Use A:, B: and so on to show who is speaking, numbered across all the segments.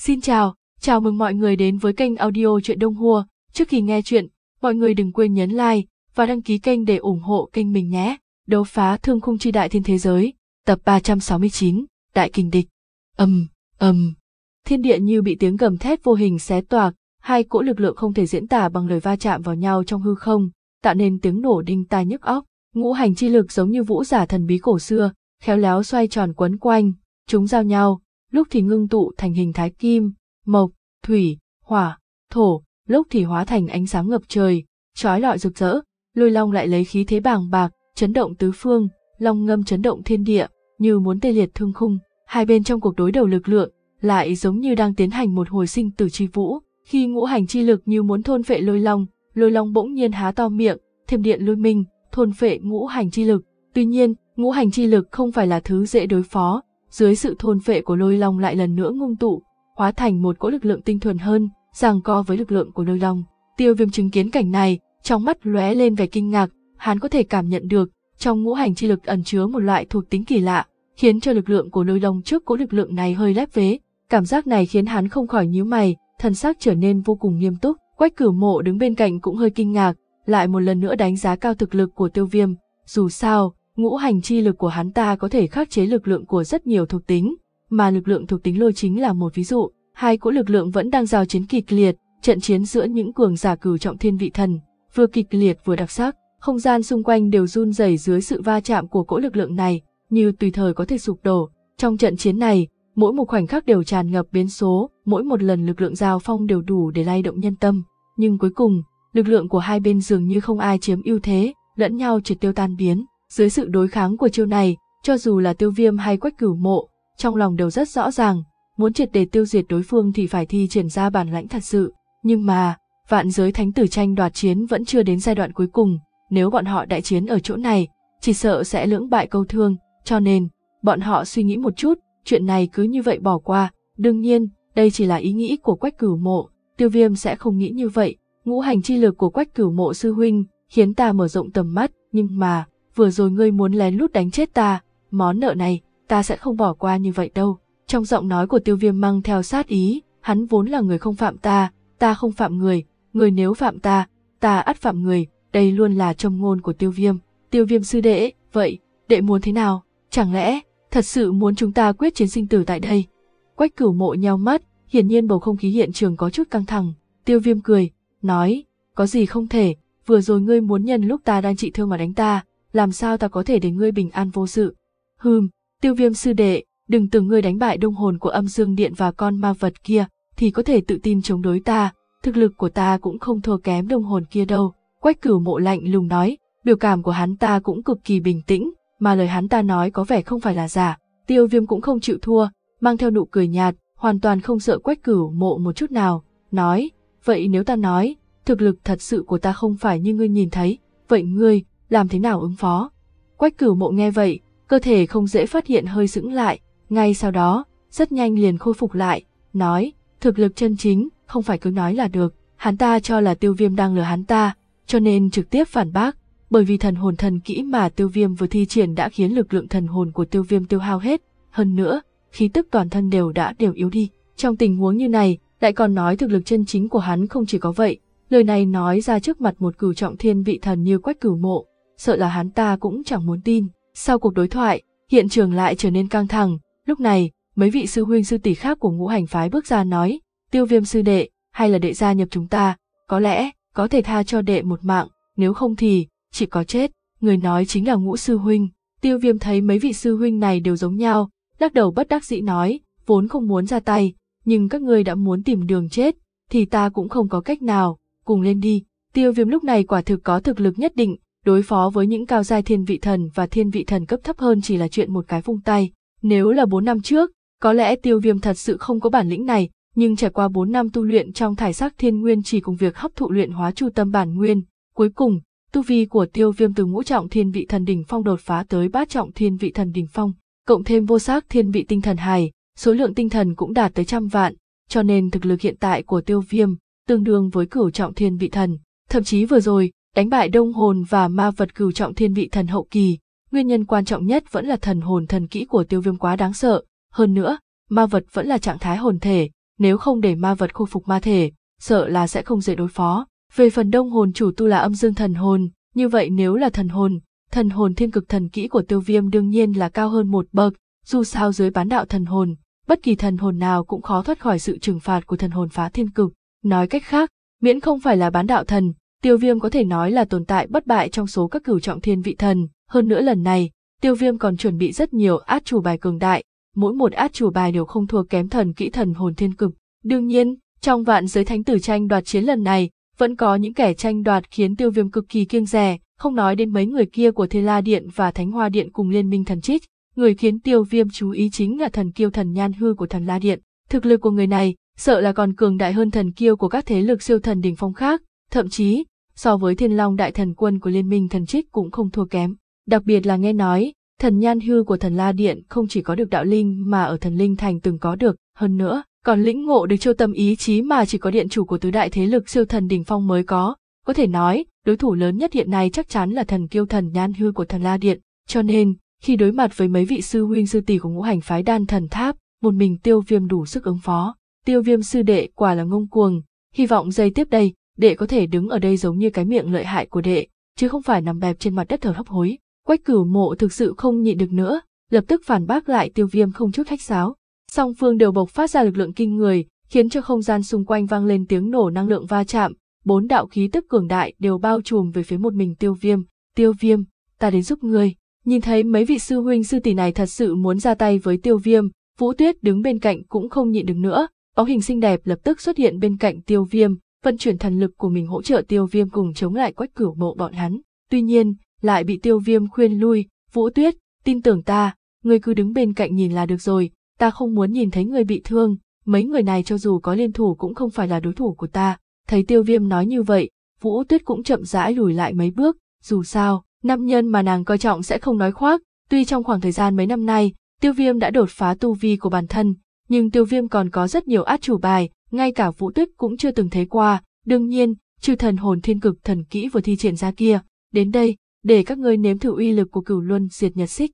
A: Xin chào, chào mừng mọi người đến với kênh audio truyện Đông Hua. Trước khi nghe chuyện, mọi người đừng quên nhấn like và đăng ký kênh để ủng hộ kênh mình nhé. Đấu phá thương khung chi đại thiên thế giới, tập 369, Đại Kình Địch. ầm um, âm. Um. Thiên địa như bị tiếng gầm thét vô hình xé toạc, hai cỗ lực lượng không thể diễn tả bằng lời va chạm vào nhau trong hư không, tạo nên tiếng nổ đinh tai nhức óc. Ngũ hành chi lực giống như vũ giả thần bí cổ xưa, khéo léo xoay tròn quấn quanh, chúng giao nhau, lúc thì ngưng tụ thành hình thái kim, mộc, thủy, hỏa, thổ, lúc thì hóa thành ánh sáng ngập trời, trói lọi rực rỡ, lôi long lại lấy khí thế bàng bạc, chấn động tứ phương, long ngâm chấn động thiên địa, như muốn tê liệt thương khung, hai bên trong cuộc đối đầu lực lượng, lại giống như đang tiến hành một hồi sinh tử chi vũ, khi ngũ hành chi lực như muốn thôn phệ lôi long, lôi long bỗng nhiên há to miệng, thêm điện lôi minh, thôn phệ ngũ hành chi lực, tuy nhiên, ngũ hành chi lực không phải là thứ dễ đối phó, dưới sự thôn phệ của lôi long lại lần nữa ngung tụ, hóa thành một cỗ lực lượng tinh thuần hơn, giằng co với lực lượng của lôi long. Tiêu Viêm chứng kiến cảnh này, trong mắt lóe lên vẻ kinh ngạc, hắn có thể cảm nhận được, trong ngũ hành chi lực ẩn chứa một loại thuộc tính kỳ lạ, khiến cho lực lượng của lôi long trước cỗ lực lượng này hơi lép vế. Cảm giác này khiến hắn không khỏi nhíu mày, thần sắc trở nên vô cùng nghiêm túc. Quách Cửu Mộ đứng bên cạnh cũng hơi kinh ngạc, lại một lần nữa đánh giá cao thực lực của Tiêu Viêm, dù sao, ngũ hành chi lực của hắn ta có thể khắc chế lực lượng của rất nhiều thuộc tính, mà lực lượng thuộc tính lôi chính là một ví dụ. Hai cỗ lực lượng vẫn đang giao chiến kịch liệt, trận chiến giữa những cường giả cửu trọng thiên vị thần, vừa kịch liệt vừa đặc sắc, không gian xung quanh đều run rẩy dưới sự va chạm của cỗ lực lượng này, như tùy thời có thể sụp đổ. Trong trận chiến này, mỗi một khoảnh khắc đều tràn ngập biến số, mỗi một lần lực lượng giao phong đều đủ để lay động nhân tâm, nhưng cuối cùng, lực lượng của hai bên dường như không ai chiếm ưu thế, lẫn nhau triệt tiêu tan biến. Dưới sự đối kháng của chiêu này, cho dù là tiêu viêm hay quách cửu mộ, trong lòng đều rất rõ ràng, muốn triệt để tiêu diệt đối phương thì phải thi triển ra bản lãnh thật sự. Nhưng mà, vạn giới thánh tử tranh đoạt chiến vẫn chưa đến giai đoạn cuối cùng, nếu bọn họ đại chiến ở chỗ này, chỉ sợ sẽ lưỡng bại câu thương, cho nên, bọn họ suy nghĩ một chút, chuyện này cứ như vậy bỏ qua, đương nhiên, đây chỉ là ý nghĩ của quách cửu mộ, tiêu viêm sẽ không nghĩ như vậy, ngũ hành chi lực của quách cửu mộ sư huynh, khiến ta mở rộng tầm mắt, nhưng mà, vừa rồi ngươi muốn lén lút đánh chết ta, món nợ này, ta sẽ không bỏ qua như vậy đâu. Trong giọng nói của tiêu viêm mang theo sát ý, hắn vốn là người không phạm ta, ta không phạm người, người nếu phạm ta, ta ắt phạm người, đây luôn là trong ngôn của tiêu viêm. Tiêu viêm sư đệ, vậy, đệ muốn thế nào? Chẳng lẽ, thật sự muốn chúng ta quyết chiến sinh tử tại đây? Quách cửu mộ nheo mắt, hiển nhiên bầu không khí hiện trường có chút căng thẳng. Tiêu viêm cười, nói, có gì không thể, vừa rồi ngươi muốn nhân lúc ta đang trị thương mà đánh ta, làm sao ta có thể để ngươi bình an vô sự. Hừm, tiêu viêm sư đệ, đừng tưởng ngươi đánh bại đông hồn của âm dương điện và con ma vật kia, thì có thể tự tin chống đối ta, thực lực của ta cũng không thua kém đông hồn kia đâu. Quách cửu mộ lạnh lùng nói, biểu cảm của hắn ta cũng cực kỳ bình tĩnh, mà lời hắn ta nói có vẻ không phải là giả, tiêu viêm cũng không chịu thua, mang theo nụ cười nhạt, hoàn toàn không sợ quách cửu mộ một chút nào, nói, vậy nếu ta nói, thực lực thật sự của ta không phải như ngươi nhìn thấy, vậy ngươi, làm thế nào ứng phó. Quách cửu mộ nghe vậy, cơ thể không dễ phát hiện hơi sững lại, ngay sau đó, rất nhanh liền khôi phục lại, nói, thực lực chân chính, không phải cứ nói là được, hắn ta cho là tiêu viêm đang lừa hắn ta, cho nên trực tiếp phản bác, bởi vì thần hồn thần kỹ mà tiêu viêm vừa thi triển đã khiến lực lượng thần hồn của tiêu viêm tiêu hao hết, hơn nữa, khí tức toàn thân đều đã đều yếu đi. Trong tình huống như này, lại còn nói thực lực chân chính của hắn không chỉ có vậy, lời này nói ra trước mặt một cửu trọng thiên vị thần như quách cửu mộ, sợ là hắn ta cũng chẳng muốn tin. Sau cuộc đối thoại, hiện trường lại trở nên căng thẳng, lúc này, mấy vị sư huynh sư tỷ khác của ngũ hành phái bước ra nói, tiêu viêm sư đệ, hay là đệ gia nhập chúng ta, có lẽ, có thể tha cho đệ một mạng, nếu không thì, chỉ có chết, người nói chính là ngũ sư huynh. Tiêu viêm thấy mấy vị sư huynh này đều giống nhau, lắc đầu bất đắc dĩ nói, vốn không muốn ra tay, nhưng các ngươi đã muốn tìm đường chết, thì ta cũng không có cách nào, cùng lên đi. Tiêu viêm lúc này quả thực có thực lực nhất định, Đối phó với những cao giai thiên vị thần và thiên vị thần cấp thấp hơn chỉ là chuyện một cái vung tay. Nếu là 4 năm trước, có lẽ tiêu viêm thật sự không có bản lĩnh này, nhưng trải qua 4 năm tu luyện trong thải sắc thiên nguyên chỉ cùng việc hấp thụ luyện hóa chu tâm bản nguyên. Cuối cùng, tu vi của tiêu viêm từ ngũ trọng thiên vị thần đỉnh phong đột phá tới bát trọng thiên vị thần đỉnh phong, cộng thêm vô sắc thiên vị tinh thần hài, số lượng tinh thần cũng đạt tới trăm vạn, cho nên thực lực hiện tại của tiêu viêm tương đương với cửu trọng thiên vị thần. Thậm chí vừa rồi, đánh bại đông hồn và ma vật cửu trọng thiên vị thần hậu kỳ, nguyên nhân quan trọng nhất vẫn là thần hồn thần kỹ của tiêu viêm quá đáng sợ, hơn nữa, ma vật vẫn là trạng thái hồn thể, nếu không để ma vật khôi phục ma thể, sợ là sẽ không dễ đối phó. Về phần đông hồn chủ tu là âm dương thần hồn, như vậy nếu là thần hồn, thần hồn thiên cực thần kỹ của tiêu viêm đương nhiên là cao hơn một bậc, dù sao dưới bán đạo thần hồn, bất kỳ thần hồn nào cũng khó thoát khỏi sự trừng phạt của thần hồn phá thiên cực. Nói cách khác, miễn không phải là bán đạo thần, tiêu viêm có thể nói là tồn tại bất bại trong số các cửu trọng thiên vị thần, hơn nữa lần này, tiêu viêm còn chuẩn bị rất nhiều át chủ bài cường đại, mỗi một át chủ bài đều không thua kém thần kỹ thần hồn thiên cực. Đương nhiên, trong vạn giới thánh tử tranh đoạt chiến lần này, vẫn có những kẻ tranh đoạt khiến tiêu viêm cực kỳ kiêng rè, không nói đến mấy người kia của Thê La Điện và Thánh Hoa Điện cùng liên minh thần trích, người khiến tiêu viêm chú ý chính là thần kiêu thần nhan hư của thần La Điện. Thực lực của người này, sợ là còn cường đại hơn thần kiêu của các thế lực siêu thần đỉnh phong khác, thậm chí so với thiên long đại thần quân của liên minh thần trích cũng không thua kém đặc biệt là nghe nói thần nhan hư của thần la điện không chỉ có được đạo linh mà ở thần linh thành từng có được hơn nữa còn lĩnh ngộ được châu tâm ý chí mà chỉ có điện chủ của tứ đại thế lực siêu thần đỉnh phong mới có có thể nói đối thủ lớn nhất hiện nay chắc chắn là thần kiêu thần nhan hư của thần la điện cho nên khi đối mặt với mấy vị sư huynh sư tỷ của ngũ hành phái đan thần tháp một mình tiêu viêm đủ sức ứng phó tiêu viêm sư đệ quả là ngông cuồng hy vọng giây tiếp đây đệ có thể đứng ở đây giống như cái miệng lợi hại của đệ, chứ không phải nằm bẹp trên mặt đất thở hấp hối. Quách cửu mộ thực sự không nhịn được nữa, lập tức phản bác lại tiêu viêm không chút khách sáo. Song phương đều bộc phát ra lực lượng kinh người, khiến cho không gian xung quanh vang lên tiếng nổ năng lượng va chạm, bốn đạo khí tức cường đại đều bao trùm về phía một mình tiêu viêm. Tiêu viêm, ta đến giúp ngươi. Nhìn thấy mấy vị sư huynh sư tỷ này thật sự muốn ra tay với tiêu viêm, Vũ Tuyết đứng bên cạnh cũng không nhịn được nữa, bóng hình xinh đẹp lập tức xuất hiện bên cạnh tiêu viêm, vận chuyển thần lực của mình hỗ trợ tiêu viêm cùng chống lại quách cửu mộ bọn hắn. Tuy nhiên, lại bị tiêu viêm khuyên lui, vũ tuyết, tin tưởng ta, người cứ đứng bên cạnh nhìn là được rồi, ta không muốn nhìn thấy người bị thương, mấy người này cho dù có liên thủ cũng không phải là đối thủ của ta. Thấy tiêu viêm nói như vậy, vũ tuyết cũng chậm rãi lùi lại mấy bước, dù sao, nam nhân mà nàng coi trọng sẽ không nói khoác, tuy trong khoảng thời gian mấy năm nay, tiêu viêm đã đột phá tu vi của bản thân, nhưng tiêu viêm còn có rất nhiều át chủ bài, ngay cả vũ tuyết cũng chưa từng thấy qua, đương nhiên, trừ thần hồn thiên cực thần kỹ vừa thi triển ra kia, đến đây, để các ngươi nếm thử uy lực của cửu luân diệt nhật xích.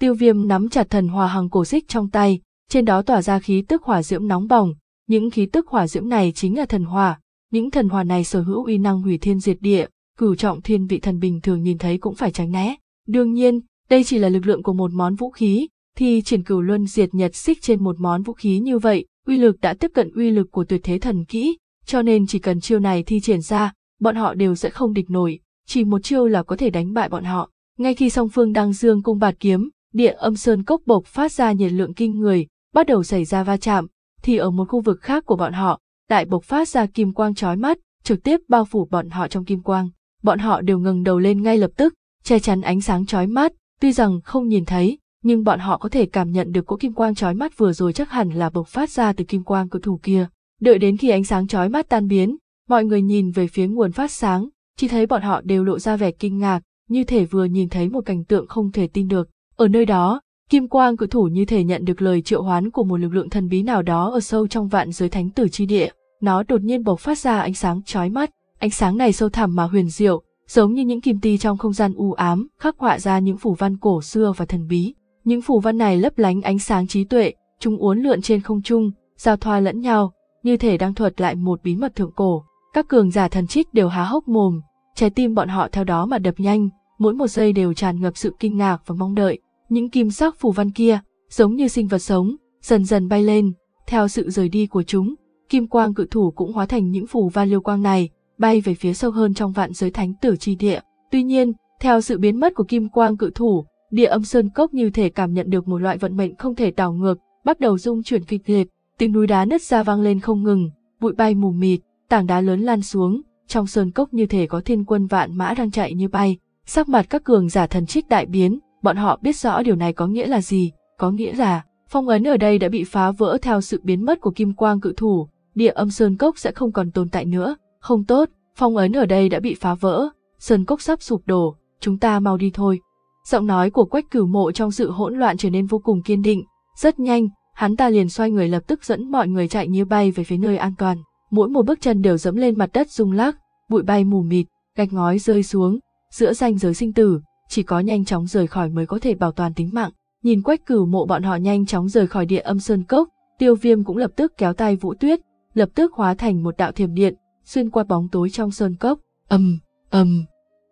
A: Tiêu viêm nắm chặt thần hòa hằng cổ xích trong tay, trên đó tỏa ra khí tức hỏa diễm nóng bỏng, những khí tức hỏa diễm này chính là thần hòa, những thần hòa này sở hữu uy năng hủy thiên diệt địa, cửu trọng thiên vị thần bình thường nhìn thấy cũng phải tránh né. Đương nhiên, đây chỉ là lực lượng của một món vũ khí, thì triển cửu luân diệt nhật xích trên một món vũ khí như vậy, uy lực đã tiếp cận uy lực của tuyệt thế thần kỹ, cho nên chỉ cần chiêu này thi triển ra, bọn họ đều sẽ không địch nổi, chỉ một chiêu là có thể đánh bại bọn họ. Ngay khi song phương đang dương cung bạt kiếm, địa âm sơn cốc bộc phát ra nhiệt lượng kinh người, bắt đầu xảy ra va chạm, thì ở một khu vực khác của bọn họ, đại bộc phát ra kim quang chói mắt, trực tiếp bao phủ bọn họ trong kim quang. Bọn họ đều ngừng đầu lên ngay lập tức, che chắn ánh sáng chói mắt, tuy rằng không nhìn thấy, nhưng bọn họ có thể cảm nhận được cỗ kim quang chói mắt vừa rồi chắc hẳn là bộc phát ra từ kim quang cự thủ kia. Đợi đến khi ánh sáng chói mắt tan biến, mọi người nhìn về phía nguồn phát sáng, chỉ thấy bọn họ đều lộ ra vẻ kinh ngạc, như thể vừa nhìn thấy một cảnh tượng không thể tin được. Ở nơi đó, kim quang cự thủ như thể nhận được lời triệu hoán của một lực lượng thần bí nào đó ở sâu trong vạn giới thánh tử chi địa. Nó đột nhiên bộc phát ra ánh sáng chói mắt, ánh sáng này sâu thẳm mà huyền diệu, giống như những kim ti trong không gian u ám, khắc họa ra những phủ văn cổ xưa và thần bí. Những phù văn này lấp lánh ánh sáng trí tuệ, chúng uốn lượn trên không trung, giao thoa lẫn nhau, như thể đang thuật lại một bí mật thượng cổ. Các cường giả thần trích đều há hốc mồm, trái tim bọn họ theo đó mà đập nhanh, mỗi một giây đều tràn ngập sự kinh ngạc và mong đợi. Những kim sắc phù văn kia, giống như sinh vật sống, dần dần bay lên, theo sự rời đi của chúng, kim quang cự thủ cũng hóa thành những phù văn liêu quang này, bay về phía sâu hơn trong vạn giới thánh tử chi địa. Tuy nhiên, theo sự biến mất của kim quang cự thủ, địa âm sơn cốc như thể cảm nhận được một loại vận mệnh không thể đảo ngược, bắt đầu rung chuyển kịch liệt, tiếng núi đá nứt ra vang lên không ngừng, bụi bay mù mịt, tảng đá lớn lan xuống, trong sơn cốc như thể có thiên quân vạn mã đang chạy như bay, sắc mặt các cường giả thần trích đại biến, bọn họ biết rõ điều này có nghĩa là gì, có nghĩa là phong ấn ở đây đã bị phá vỡ theo sự biến mất của kim quang cự thủ, địa âm sơn cốc sẽ không còn tồn tại nữa, không tốt, phong ấn ở đây đã bị phá vỡ, sơn cốc sắp sụp đổ, chúng ta mau đi thôi. Giọng nói của Quách Cửu Mộ trong sự hỗn loạn trở nên vô cùng kiên định, rất nhanh, hắn ta liền xoay người lập tức dẫn mọi người chạy như bay về phía nơi an toàn. Mỗi một bước chân đều dẫm lên mặt đất rung lắc, bụi bay mù mịt, gạch ngói rơi xuống, giữa ranh giới sinh tử, chỉ có nhanh chóng rời khỏi mới có thể bảo toàn tính mạng. Nhìn Quách Cửu Mộ bọn họ nhanh chóng rời khỏi địa âm sơn cốc, Tiêu Viêm cũng lập tức kéo tay Vũ Tuyết, lập tức hóa thành một đạo thiểm điện, xuyên qua bóng tối trong sơn cốc. Ầm, um, ầm.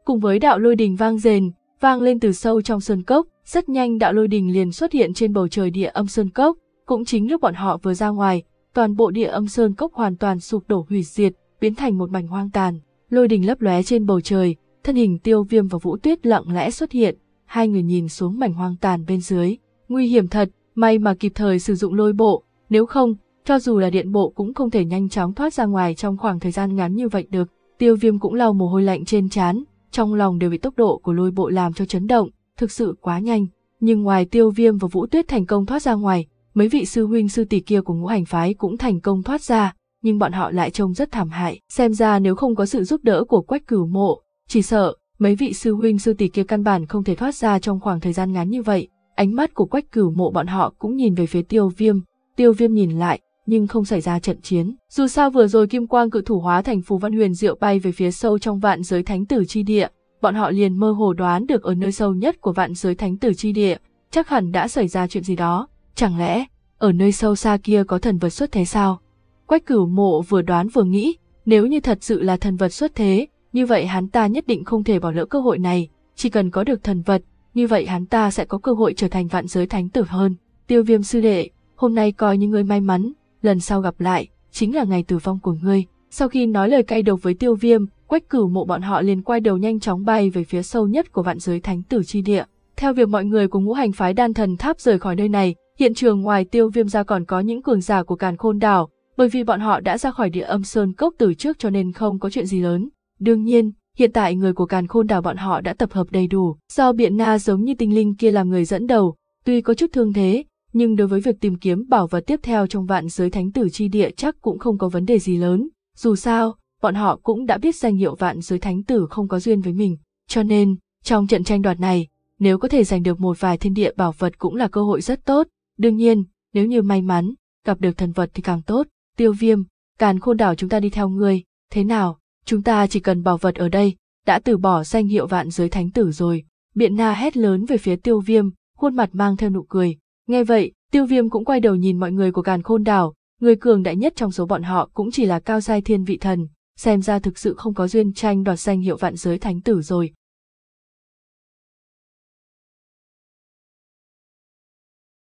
A: Cùng với đạo lôi đình vang rền, vang lên từ sâu trong sơn cốc, rất nhanh đạo lôi đình liền xuất hiện trên bầu trời địa âm sơn cốc, cũng chính lúc bọn họ vừa ra ngoài, toàn bộ địa âm sơn cốc hoàn toàn sụp đổ hủy diệt, biến thành một mảnh hoang tàn. Lôi đình lấp lóe trên bầu trời, thân hình Tiêu Viêm và Vũ Tuyết lặng lẽ xuất hiện, hai người nhìn xuống mảnh hoang tàn bên dưới, nguy hiểm thật, may mà kịp thời sử dụng lôi bộ, nếu không, cho dù là điện bộ cũng không thể nhanh chóng thoát ra ngoài trong khoảng thời gian ngắn như vậy được. Tiêu Viêm cũng lau mồ hôi lạnh trên trán, trong lòng đều bị tốc độ của lôi bộ làm cho chấn động, thực sự quá nhanh. Nhưng ngoài tiêu viêm và vũ tuyết thành công thoát ra ngoài, mấy vị sư huynh sư tỷ kia của ngũ hành phái cũng thành công thoát ra, nhưng bọn họ lại trông rất thảm hại. Xem ra nếu không có sự giúp đỡ của quách cửu mộ, chỉ sợ mấy vị sư huynh sư tỷ kia căn bản không thể thoát ra trong khoảng thời gian ngắn như vậy. Ánh mắt của quách cửu mộ bọn họ cũng nhìn về phía tiêu viêm, tiêu viêm nhìn lại, nhưng không xảy ra trận chiến. Dù sao vừa rồi kim quang cự thủ hóa thành phù văn huyền diệu bay về phía sâu trong vạn giới thánh tử chi địa, bọn họ liền mơ hồ đoán được ở nơi sâu nhất của vạn giới thánh tử chi địa, chắc hẳn đã xảy ra chuyện gì đó. Chẳng lẽ, ở nơi sâu xa kia có thần vật xuất thế sao? Quách cửu mộ vừa đoán vừa nghĩ, nếu như thật sự là thần vật xuất thế, như vậy hắn ta nhất định không thể bỏ lỡ cơ hội này, chỉ cần có được thần vật, như vậy hắn ta sẽ có cơ hội trở thành vạn giới thánh tử hơn. Tiêu viêm sư đệ, hôm nay coi như người may mắn, lần sau gặp lại, chính là ngày tử vong của ngươi. Sau khi nói lời cay độc với tiêu viêm, quách cửu mộ bọn họ liền quay đầu nhanh chóng bay về phía sâu nhất của vạn giới thánh tử chi địa. Theo việc mọi người của ngũ hành phái đan thần tháp rời khỏi nơi này, hiện trường ngoài tiêu viêm ra còn có những cường giả của càn khôn đảo, bởi vì bọn họ đã ra khỏi địa âm sơn cốc từ trước cho nên không có chuyện gì lớn. Đương nhiên, hiện tại người của càn khôn đảo bọn họ đã tập hợp đầy đủ, do biện na giống như tinh linh kia làm người dẫn đầu, tuy có chút thương thế, nhưng đối với việc tìm kiếm bảo vật tiếp theo trong vạn giới thánh tử chi địa chắc cũng không có vấn đề gì lớn. Dù sao, bọn họ cũng đã biết danh hiệu vạn giới thánh tử không có duyên với mình, cho nên, trong trận tranh đoạt này, nếu có thể giành được một vài thiên địa bảo vật cũng là cơ hội rất tốt. Đương nhiên, nếu như may mắn, gặp được thần vật thì càng tốt. Tiêu viêm, càn khôn đảo chúng ta đi theo ngươi, thế nào, chúng ta chỉ cần bảo vật ở đây, đã từ bỏ danh hiệu vạn giới thánh tử rồi. Biện na hét lớn về phía tiêu viêm, khuôn mặt mang theo nụ cười, Nghe vậy, tiêu viêm cũng quay đầu nhìn mọi người của càn khôn đảo, người cường đại nhất trong số bọn họ cũng chỉ là cao giai thiên vị thần, xem ra thực sự không có duyên tranh đoạt danh hiệu vạn giới thánh tử rồi,